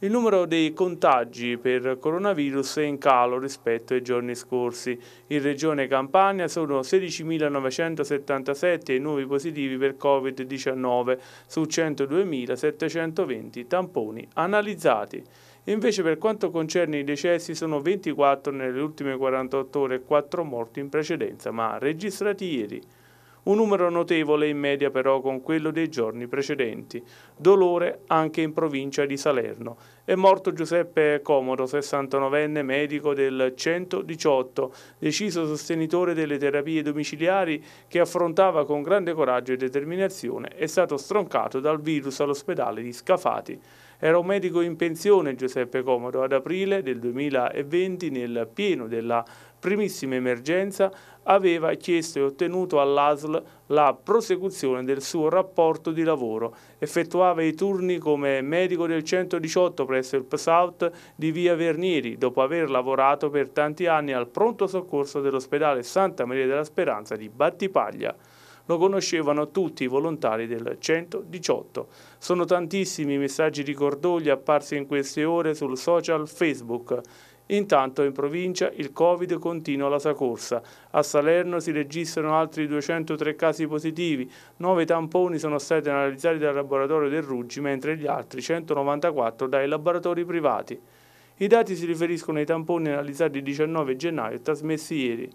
Il numero dei contagi per coronavirus è in calo rispetto ai giorni scorsi. In regione Campania sono 16.977 i nuovi positivi per Covid-19 su 102.720 tamponi analizzati. Invece per quanto concerne i decessi sono 24 nelle ultime 48 ore e 4 morti in precedenza, ma registrati ieri un numero notevole in media però con quello dei giorni precedenti. Dolore anche in provincia di Salerno. È morto Giuseppe Comodo, 69enne medico del 118, deciso sostenitore delle terapie domiciliari che affrontava con grande coraggio e determinazione, è stato stroncato dal virus all'ospedale di Scafati. Era un medico in pensione Giuseppe Comodo ad aprile del 2020 nel pieno della primissima emergenza, aveva chiesto e ottenuto all'ASL la prosecuzione del suo rapporto di lavoro. Effettuava i turni come medico del 118 presso il PSAUT di Via Vernieri, dopo aver lavorato per tanti anni al pronto soccorso dell'ospedale Santa Maria della Speranza di Battipaglia lo conoscevano tutti i volontari del 118. Sono tantissimi i messaggi di cordoglio apparsi in queste ore sul social Facebook. Intanto in provincia il Covid continua la sua corsa. A Salerno si registrano altri 203 casi positivi, 9 tamponi sono stati analizzati dal laboratorio del Ruggi, mentre gli altri 194 dai laboratori privati. I dati si riferiscono ai tamponi analizzati il 19 gennaio e trasmessi ieri.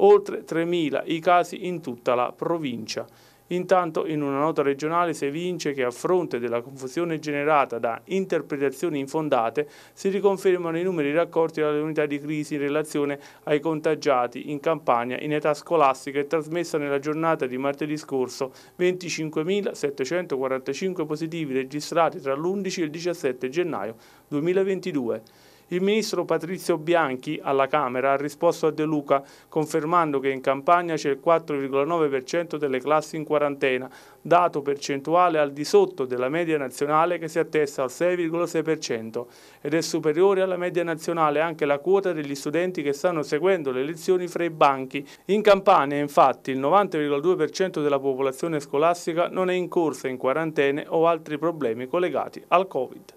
Oltre 3.000 i casi in tutta la provincia. Intanto in una nota regionale si evince che a fronte della confusione generata da interpretazioni infondate si riconfermano i numeri raccolti dalle unità di crisi in relazione ai contagiati in Campania in età scolastica e trasmessa nella giornata di martedì scorso 25.745 positivi registrati tra l'11 e il 17 gennaio 2022. Il ministro Patrizio Bianchi alla Camera ha risposto a De Luca confermando che in Campania c'è il 4,9% delle classi in quarantena, dato percentuale al di sotto della media nazionale che si attesta al 6,6% ed è superiore alla media nazionale anche la quota degli studenti che stanno seguendo le lezioni fra i banchi. In Campania infatti il 90,2% della popolazione scolastica non è in corsa in quarantene o altri problemi collegati al Covid.